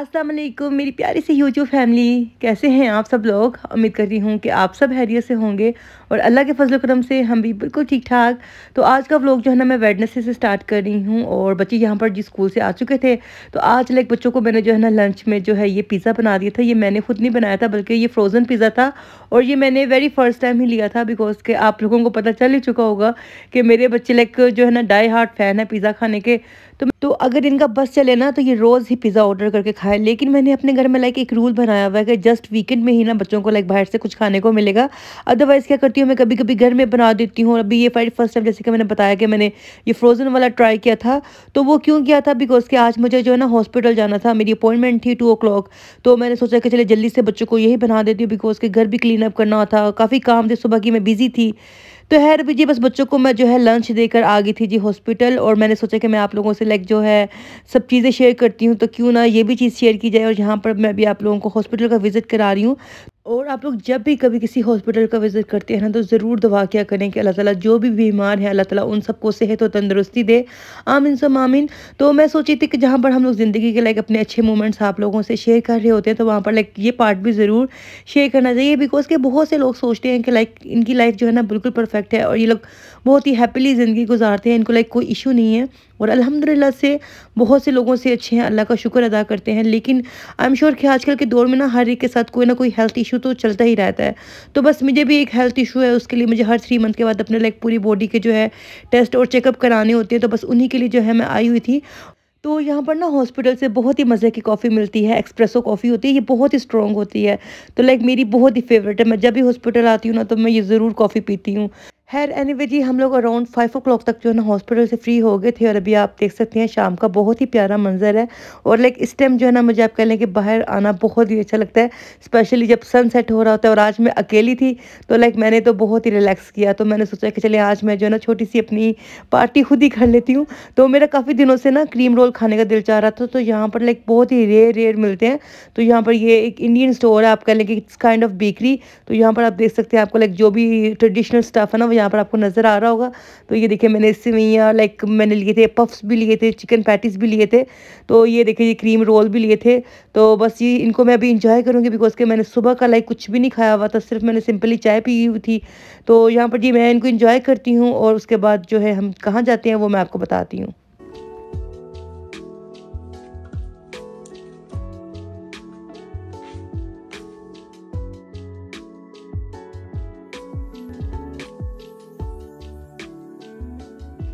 अस्सलाम वालेकुम मेरी प्यारी सी यूट्यूब फैमिली कैसे हैं आप सब लोग उम्मीद कर रही हूँ कि आप सब हैरियत से होंगे और अल्लाह के फजल करम से हम भी बिल्कुल ठीक ठाक तो आज का व्लॉग जो है ना मैं वेडनेसडे से स्टार्ट कर रही हूँ और बच्चे यहाँ पर जिस स्कूल से आ चुके थे तो आज लाइक बच्चों को मैंने जो है ना लंच में जो है ये पिज़्ज़ा बना दिया था ये मैंने खुद नहीं बनाया था बल्कि ये फ्रोज़न पिज़्ज़ा था और ये मैंने वेरी फर्स्ट टाइम ही लिया था बिकॉज के आप लोगों को पता चल ही चुका होगा कि मेरे बच्चे लाइक जो है ना डाई हार्ट फ़ैन है पिज़्ज़ा खाने के तो तो अगर इनका बस चले ना तो ये रोज़ ही पिज़्ज़ा ऑर्डर करके खाए लेकिन मैंने अपने घर में लाइक एक रूल बनाया हुआ है कि जस्ट वीकेंड में ही ना बच्चों को लाइक बाहर से कुछ खाने को मिलेगा अदरवाइज़ क्या करती हूँ मैं कभी कभी घर में बना देती हूँ अभी ये फाइट फर्स्ट टाइम जैसे कि मैंने बताया कि मैंने ये फ्रोज़न वाला ट्राई किया था तो वो क्यों किया था बिकॉज के आज मुझे जो है ना हॉस्पिटल जाना था मेरी अपॉइंटमेंट थी टू ओ तो मैंने सोचा कि चले जल्दी से बच्चों को यही बना देती हूँ बिकॉज के घर भी क्लीन अप करना था काफ़ी काम थे सुबह की मैं बिज़ी थी तो खैर जी बस बच्चों को मैं जो है लंच देकर आ गई थी जी हॉस्पिटल और मैंने सोचा कि मैं आप लोगों से लाइक जो है सब चीज़ें शेयर करती हूँ तो क्यों ना ये भी चीज़ शेयर की जाए और यहाँ पर मैं अभी आप लोगों को हॉस्पिटल का विज़िट करा रही हूँ और आप लोग जब भी कभी किसी हॉस्पिटल का विज़िट करते हैं ना तो ज़रूर दवा क्या करें कि अल्लाह ताला जो भी बीमार हैं अल्लाह ताला उन सबको सेहत और तंदुरुस्ती दे आमिन सब आमिन तो मैं सोची थी कि जहाँ पर हम लोग ज़िंदगी के लाइक अपने अच्छे मोमेंट्स आप लोगों से शेयर कर रहे होते हैं तो वहाँ पर लाइक ये पार्ट भी ज़रूर शेयर करना चाहिए बिकॉज के बहुत से लोग सोचते हैं कि लाइक इनकी लाइफ जो है ना बिल्कुल परफेक्ट है और ये लोग बहुत ही हैप्पीली ज़िंदगी गुजारते हैं इनको लाइक कोई इशू नहीं है और अल्हम्दुलिल्लाह से बहुत से लोगों से अच्छे हैं अल्लाह का शुक्र अदा करते हैं लेकिन आई एम श्योर कि आजकल के दौर में ना हर एक के साथ कोई ना कोई हेल्थ इशू तो चलता ही रहता है तो बस मुझे भी एक हेल्थ इशू है उसके लिए मुझे हर थ्री मंथ के बाद अपने लाइक पूरी बॉडी के जो है टेस्ट और चेकअप कराने होते हैं तो बस उन्हीं के लिए जो है मैं आई हुई थी तो यहाँ पर ना हॉस्पिटल से बहुत ही मज़े की कॉफ़ी मिलती है एक्सप्रेसो कॉफ़ी होती है ये बहुत ही स्ट्रॉन्ग होती है तो लाइक मेरी बहुत ही फेवरेट है मैं जब भी हॉस्पिटल आती हूँ ना तो मैं ये ज़रूर कॉफ़ी पीती हूँ एनी एनीवे जी हम लोग अराउंड फाइव ओ क्लाक तक जो है ना हॉस्पिटल से फ्री हो गए थे और अभी आप देख सकते हैं शाम का बहुत ही प्यारा मंजर है और लाइक इस टाइम जो है ना मुझे आप कह लें कि बाहर आना बहुत ही अच्छा लगता है स्पेशली जब सनसेट हो रहा होता है और आज मैं अकेली थी तो लाइक मैंने तो बहुत ही रिलैक्स किया तो मैंने सोचा कि चले आज मैं जो है ना छोटी सी अपनी पार्टी खुद ही कर लेती हूँ तो मेरा काफ़ी दिनों से ना क्रीम रोल खाने का दिल चाह रहा था तो यहाँ पर लाइक बहुत ही रेयर रेयर मिलते हैं तो यहाँ पर ये एक इंडियन स्टोर है आप कह लें कि इट्स काइंड ऑफ बेकरी तो यहाँ पर आप देख सकते हैं आपको लाइक जो भी ट्रेडिशनल स्टफ़ है ना यहाँ पर आपको नज़र आ रहा होगा तो ये देखिए मैंने सिवैयाँ लाइक मैंने लिए थे पफ्स भी लिए थे चिकन पैटीज़ भी लिए थे तो ये देखिए ये क्रीम रोल भी लिए थे तो बस ये इनको मैं अभी इंजॉय करूँगी बिकॉज के मैंने सुबह का लाइक कुछ भी नहीं खाया हुआ था सिर्फ मैंने सिंपली चाय पी हुई थी तो यहाँ पर जी मैं इनको इंजॉय करती हूँ और उसके बाद जो है हम कहाँ जाते हैं वो मैं आपको बताती हूँ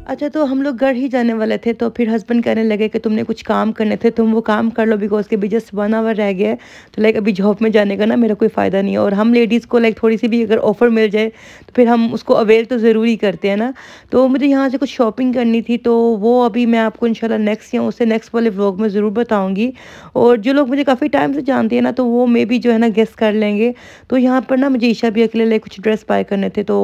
अच्छा तो हम लोग घर ही जाने वाले थे तो फिर हस्बैंड कहने लगे कि तुमने कुछ काम करने थे तुम वो काम कर लो बिकॉज के बीच जस्ट वन आवर रह गया है तो लाइक अभी जॉब में जाने का ना मेरा कोई फ़ायदा नहीं है और हम लेडीज़ को लाइक थोड़ी सी भी अगर ऑफ़र मिल जाए तो फिर हम उसको अवेल तो ज़रूरी करते हैं ना तो मुझे यहाँ से कुछ शॉपिंग करनी थी तो वो अभी मैं आपको इन नेक्स्ट या उससे नेक्स्ट वाले व्लॉग में ज़रूर बताऊँगी और जो लोग मुझे काफ़ी टाइम से जानते हैं ना तो वो मे भी जो है ना गेस कर लेंगे तो यहाँ पर ना मुझे ईशा भी अकेले कुछ ड्रेस बाय करने थे तो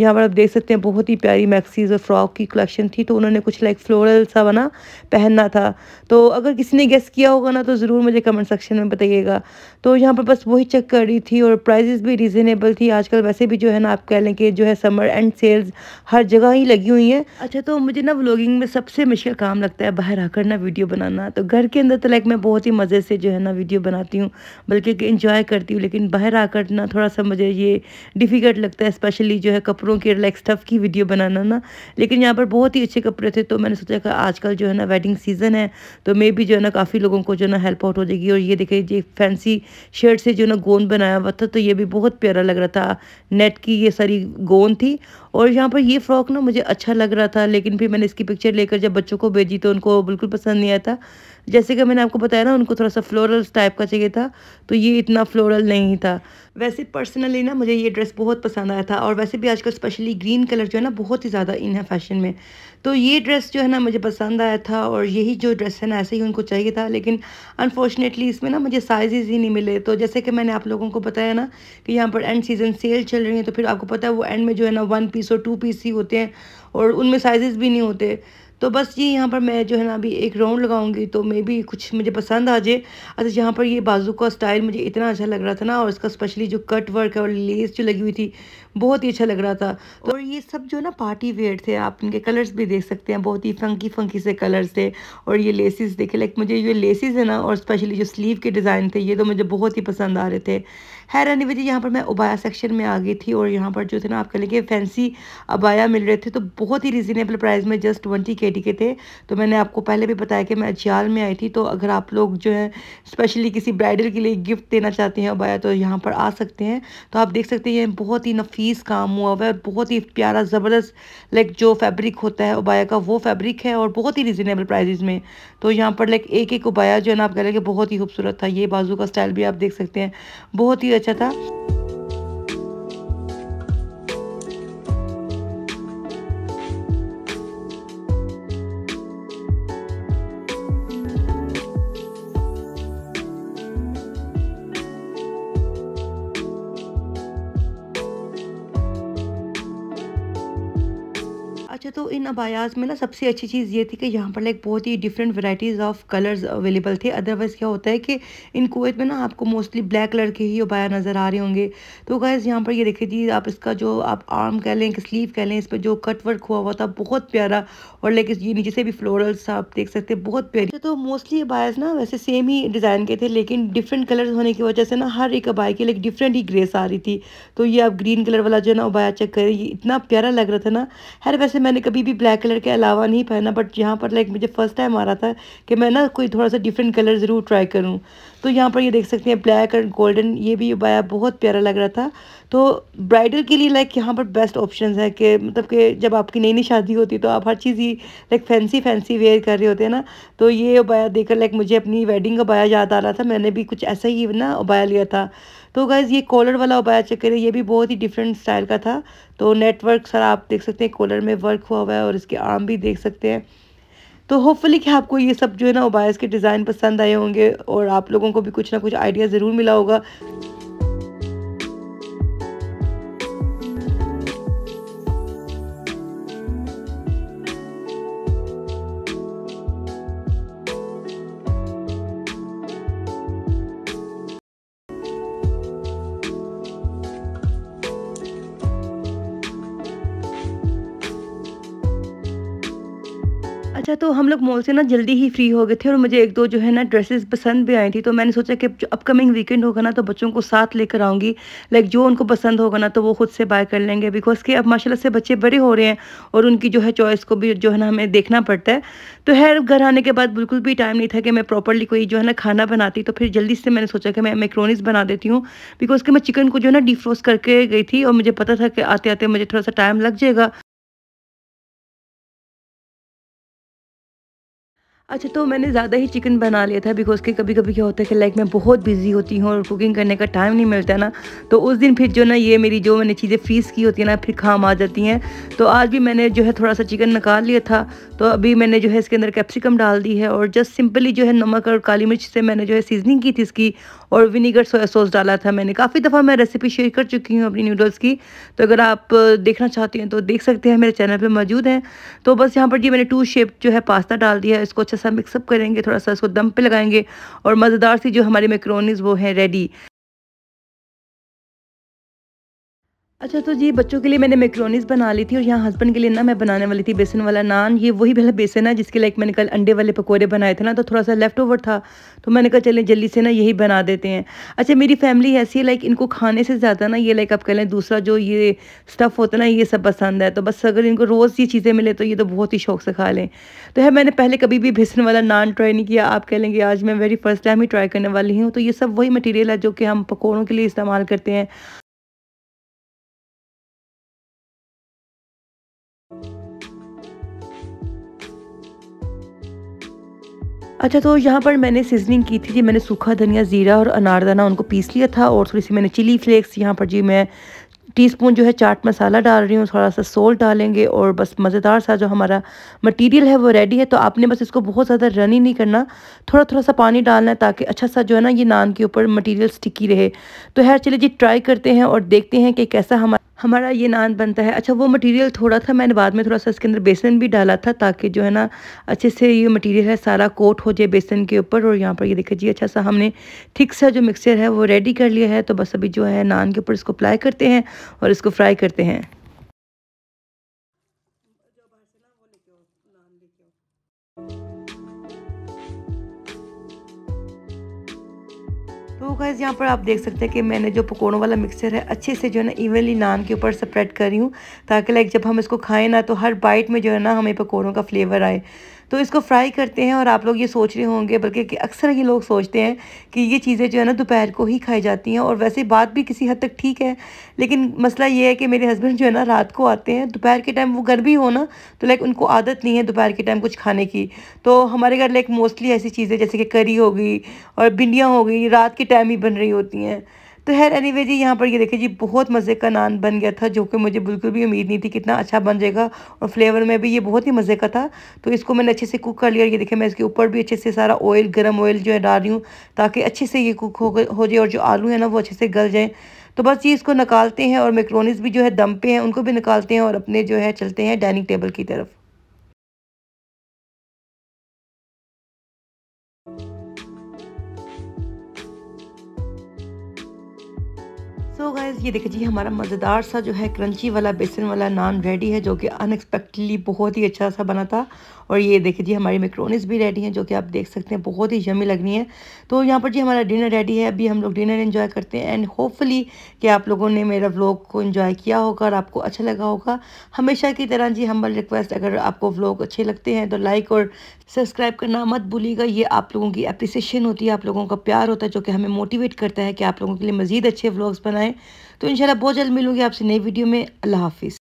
यहाँ पर आप देख सकते हैं बहुत ही प्यारी मैक्सीज़ और फ्रॉक की कलेक्शन थी तो उन्होंने कुछ लाइक फ्लोरल सा बना पहनना था तो अगर किसी ने गेस किया होगा ना तो ज़रूर मुझे कमेंट सेक्शन में बताइएगा तो यहाँ पर बस वही चेक कर रही थी और प्राइजेस भी रिजनेबल थी आजकल वैसे भी जो है ना आप कह लें कि जो है समर एंड सेल्स हर जगह ही लगी हुई हैं अच्छा तो मुझे ना व्लॉगिंग में सबसे मुश्किल काम लगता है बाहर आकर ना वीडियो बनाना तो घर के अंदर तो लाइक मैं बहुत ही मज़े से जो है ना वीडियो बनाती हूँ बल्कि इंजॉय करती हूँ लेकिन बाहर आकर ना थोड़ा सा मुझे ये डिफ़िकल्ट लगता है स्पेशली जो है कपड़ों के लाइक स्टफ़ की वीडियो बनाना ना लेकिन यहाँ पर बहुत ही अच्छे कपड़े थे तो मैंने सोचा कि आजकल जो है ना वेडिंग सीज़न है तो मे भी जो है ना काफ़ी लोगों को जो है ना हेल्प आउट हो जाएगी और ये देखिए ये फैंसी शर्ट से जो है ना गोंद बनाया हुआ था तो ये भी बहुत प्यारा लग रहा था नेट की ये सारी गोंद थी और यहाँ पर ये फ़्रॉक ना मुझे अच्छा लग रहा था लेकिन फिर मैंने इसकी पिक्चर लेकर जब बच्चों को भेजी तो उनको बिल्कुल पसंद नहीं आया था जैसे कि मैंने आपको बताया ना उनको थोड़ा सा फ्लोरल टाइप का चाहिए था तो ये इतना फ्लोरल नहीं था वैसे पर्सनली ना मुझे ये ड्रेस बहुत पसंद आया था और वैसे भी आजकल स्पेशली ग्रीन कलर जो है ना बहुत ही ज़्यादा इन है फैशन में तो ये ड्रेस जो है ना मुझे पसंद आया था और यही जो ड्रेस है ना ऐसे ही उनको चाहिए था लेकिन अनफॉर्चुनेटली इसमें ना मुझे साइजेज़ ही नहीं मिले तो जैसे कि मैंने आप लोगों को बताया ना कि यहाँ पर एंड सीज़न सेल चल रही है तो फिर आपको पता है वो एंड में जो है ना वन पीस और टू पीस ही होते हैं और उनमें साइजेज़ भी नहीं होते तो बस ये यहाँ पर मैं जो है ना अभी एक राउंड लगाऊंगी तो मे भी कुछ मुझे पसंद आ जाए अच्छा यहाँ पर ये बाजू का स्टाइल मुझे इतना अच्छा लग रहा था ना और इसका स्पेशली जो कट वर्क है और लेस जो लगी हुई थी बहुत ही अच्छा लग रहा था तो और ये सब जो है ना पार्टी वेयर थे आप इनके कलर्स भी देख सकते हैं बहुत ही फंकी फंकी से कलर्स थे और ये लेसिस देखे लाइक मुझे ये लेसिस है ना और स्पेशली जो स्लीव के डिज़ाइन थे ये तो मुझे बहुत ही पसंद आ रहे थे है रहने वजह यहाँ पर मैं उबाया सेक्शन में आ गई थी और यहाँ पर जो थे ना आप कह लेंगे फैंसी अबाया मिल रहे थे तो बहुत ही रिजनेबल प्राइस में जस्ट ट्वेंटी के के थे तो मैंने आपको पहले भी बताया कि मैं अजियाल में आई थी तो अगर आप लोग जो है स्पेशली किसी ब्राइडल के लिए गिफ्ट देना चाहते हैं अबाया तो यहाँ पर आ सकते हैं तो आप देख सकते हैं ये बहुत ही नफीस काम हुआ हुआ है और बहुत ही प्यारा ज़बरदस्त लाइक जो फैब्रिक होता है उबाया का वो फैब्रिक है और बहुत ही रिजनेबल प्राइजेज़ में तो यहाँ पर लाइक एक एक उबाया जो है ना आप कह रहे हैं कि बहुत ही खूबसूरत था ये बाजू का स्टाइल भी आप देख सकते हैं बहुत ही बेचा था अच्छा तो इन अबायास में ना सबसे अच्छी चीज़ ये थी कि यहाँ पर लाइक बहुत ही different varieties of colours available थे अदरवाइज़ क्या होता है कि इन कोत में ना आपको मोस्टली ब्लैक कलर के ही अबाया नज़र आ रहे होंगे तो गैस यहाँ पर ये देखे थी आप इसका जो आप आर्म कह लें स्लीव कह लें इस पर जो कट वर्क हुआ हुआ था बहुत प्यारा और लाइक ये नीचे से भी फ्लोरल्स आप देख सकते हैं बहुत प्यारी तो मोस्टली अबायाज़ ना वैसे सेम ही डिज़ाइन के थे लेकिन डिफरेंट कलर्स होने की वजह से ना हर एक अबाई की लाइक डिफरेंट ही ग्रेस आ रही थी तो ये आप ग्रीन कलर वाला जो है ना अबाया चेक करें इतना प्यारा लग रहा था ना हर वैसे मैं मैंने कभी भी ब्लैक कलर के अलावा नहीं पहना बट यहाँ पर लाइक मुझे फर्स्ट टाइम आ रहा था कि मैं ना कोई थोड़ा सा डिफरेंट कलर ज़रूर ट्राई करूँ तो यहाँ पर ये देख सकते हैं ब्लैक एंड गोल्डन ये भी बाया बहुत प्यारा लग रहा था तो ब्राइडल के लिए लाइक यहाँ पर बेस्ट ऑप्शन है कि मतलब कि जब आपकी नई नई शादी होती तो आप हर चीज़ ही लाइक फैंसी फैंसी वेयर कर रहे होते हैं ना तो ये उबाया देखकर लाइक मुझे अपनी वेडिंग का उबाया याद आ रहा था मैंने भी कुछ ऐसा ही ना उबाया लिया था तो गाइज़ ये कॉलर वाला उबाया चेक करें ये भी बहुत ही डिफरेंट स्टाइल का था तो नेटवर्क सारा आप देख सकते हैं कॉलर में वर्क हुआ हुआ है और इसके आर्म भी देख सकते हैं तो होपफुली कि आपको ये सब जो है ना उबायस के डिज़ाइन पसंद आए होंगे और आप लोगों को भी कुछ ना कुछ आइडिया ज़रूर मिला होगा अच्छा तो हम लोग मॉल से ना जल्दी ही फ्री हो गए थे और मुझे एक दो जो है ना ड्रेसेस पसंद भी आई थी तो मैंने सोचा कि जो अपकमिंग वीकेंड होगा ना तो बच्चों को साथ लेकर आऊँगी लाइक जो उनको पसंद होगा ना तो वो खुद से बाय कर लेंगे बिकॉज कि अब माशाला से बच्चे बड़े हो रहे हैं और उनकी जो है चॉइस को भी जो है ना हमें देखना पड़ता है तो है घर आने के बाद बिल्कुल भी टाइम नहीं था कि मैं प्रॉपरली कोई जो है ना खाना बनाती तो फिर जल्दी से मैंने सोचा कि मैं मेक्रोनीस बना देती हूँ बिकॉज कि मैं चिकन को जो है ना डिफ्रोस करके गई थी और मुझे पता था कि आते आते मुझे थोड़ा सा टाइम लग जाएगा अच्छा तो मैंने ज़्यादा ही चिकन बना लिया था बिकॉज के कभी कभी क्या होता है कि लाइक मैं बहुत बिज़ी होती हूँ और कुकिंग करने का टाइम नहीं मिलता ना तो उस दिन फिर जो ना ये मेरी जो मैंने चीज़ें फ्रीज़ की होती है ना फिर खाम आ जाती हैं तो आज भी मैंने जो है थोड़ा सा चिकन निकाल लिया था तो अभी मैंने जो है इसके अंदर कैप्सिकम डाल दी है और जस्ट सिंपली जो है नमक और काली मिर्च से मैंने जो है सीजनिंग की थी इसकी और विनीगर सोया सॉस डाला था मैंने काफ़ी दफ़ा मैं रेसिपी शेयर कर चुकी हूँ अपनी नूडल्स की तो अगर आप देखना चाहती हैं तो देख सकते हैं मेरे चैनल पर मौजूद हैं तो बस यहाँ पर जी मैंने टू शेप जो है पास्ता डाल दिया है इसको अच्छा सा मिक्सअप करेंगे थोड़ा सा इसको दम पर लगाएंगे और मज़ेदार सी जो हमारी मेक्रोनीज़ वो हैं रेडी अच्छा तो जी बच्चों के लिए मैंने मैक्रोनीस बना ली थी और यहाँ हस्बैंड के लिए ना मैं बनाने वाली थी बेसन वाला नान ये वही वाला बेसन है जिसके लाइक मैंने कल अंडे वाले पकौड़े बनाए थे ना तो थोड़ा सा लेफ्ट ओवर था तो मैंने कहा चलें जल्दी से ना यही बना देते हैं अच्छा मेरी फैमिली ऐसी है लाइक इनको खाने से ज़्यादा ना ये लाइक आप कह लें दूसरा जो ये स्टफ़ होता ना ये सब पसंद है तो बस अगर इनको रोज़ ये चीज़ें मिले तो ये तो बहुत ही शौक से खा लें तो है मैंने पहले कभी भी बेसन वाला नान ट्राई नहीं किया आप कह लेंगे आज मैं वेरी फर्स्ट टाइम ही ट्राई करने वाली हूँ तो ये सब वही मटीरियल है जो कि हम पकौड़ों के लिए इस्तेमाल करते हैं अच्छा तो यहाँ पर मैंने सीजनिंग की थी जी मैंने सूखा धनिया ज़ीरा और अनारदाना उनको पीस लिया था और थोड़ी सी मैंने चिली फ्लेक्स यहाँ पर जी मैं टीस्पून जो है चाट मसाला डाल रही हूँ थोड़ा सा सोल्ट डालेंगे और बस मज़ेदार सा जो हमारा मटेरियल है वो रेडी है तो आपने बस इसको बहुत ज़्यादा रन ही नहीं करना थोड़ा थोड़ा सा पानी डालना है ताकि अच्छा सा जो है ना ये नान के ऊपर मटेरियल स्टिकी रहे तो है चलिए जी ट्राई करते हैं और देखते हैं कि कैसा हमारा हमारा ये नान बनता है अच्छा वो मटेरियल थोड़ा था मैंने बाद में थोड़ा सा इसके अंदर बेसन भी डाला था ताकि जो है ना अच्छे से ये मटेरियल है सारा कोट हो जाए बेसन के ऊपर और यहाँ पर ये देखिए जी अच्छा सा हमने थिक सा जो मिक्सचर है वो रेडी कर लिया है तो बस अभी जो है नान के ऊपर इसको अप्लाई करते हैं और इसको फ्राई करते हैं तो गैस यहाँ पर आप देख सकते हैं कि मैंने जो पकौड़ों वाला मिक्सर है अच्छे से जो है ना इवनली नान के ऊपर स्प्रेड कर रही हूँ ताकि लाइक जब हम इसको खाएँ ना तो हर बाइट में जो है ना हमें पकौड़ों का फ्लेवर आए तो इसको फ्राई करते हैं और आप लोग ये सोच रहे होंगे बल्कि कि अक्सर ये लोग सोचते हैं कि ये चीज़ें जो है ना दोपहर को ही खाई जाती हैं और वैसे बात भी किसी हद तक ठीक है लेकिन मसला ये है कि मेरे हस्बैंड जो है ना रात को आते हैं दोपहर के टाइम वो घर भी हो ना तो लाइक उनको आदत नहीं है दोपहर के टाइम कुछ खाने की तो हमारे घर लाइक मोस्टली ऐसी चीज़ें जैसे कि करी हो गई और भिंडियाँ हो गई रात के टाइम ही बन रही होती हैं तो खैर एनी जी यहाँ पर ये देखिए जी बहुत मज़े का नान बन गया था जो कि मुझे बिल्कुल भी उम्मीद नहीं थी कितना अच्छा बन जाएगा और फ्लेवर में भी ये बहुत ही मज़े का था तो इसको मैंने अच्छे से कुक कर लिया और ये देखिए मैं इसके ऊपर भी अच्छे से सारा ऑयल गर्म ऑयल जो है डाल रही हूँ ताकि अच्छे से ये कुक हो जाए और जो आलू है ना वो अच्छे से गल जाएँ तो बस ये इसको निकालते हैं और मेक्रोनिस भी जो है दम पे हैं उनको भी निकालते हैं और अपने जो है चलते हैं डाइनिंग टेबल की तरफ ये देखिए जी हमारा मज़ेदार सा जो है क्रंची वाला बेसन वाला नान रेडी है जो कि अनएक्सपेक्टेडली बहुत ही अच्छा सा बना था और ये देखिए जी हमारी मेक्रोनिस भी रेडी हैं जो कि आप देख सकते हैं बहुत ही यमी लगनी है तो यहाँ पर जी हमारा डिनर रेडी है अभी हम लोग डिनर इन्जॉय करते हैं एंड होपफुली कि आप लोगों ने मेरा व्लॉग को इन्जॉय किया होगा और आपको अच्छा लगा होगा हमेशा की तरह जी हम्बल रिक्वेस्ट अगर आपको व्लॉग अच्छे लगते हैं तो लाइक और सब्सक्राइब करना मत भूलिएगा ये आप लोगों की अप्रिसिएशन होती है आप लोगों का प्यार होता है जो कि हमें मोटिवेट करता है कि आप लोगों के लिए मज़ीद अच्छे व्लॉग्स बनाएँ तो इन बहुत जल्द मिलूंगी आपसे नई वीडियो में अल्लाह हाफिज़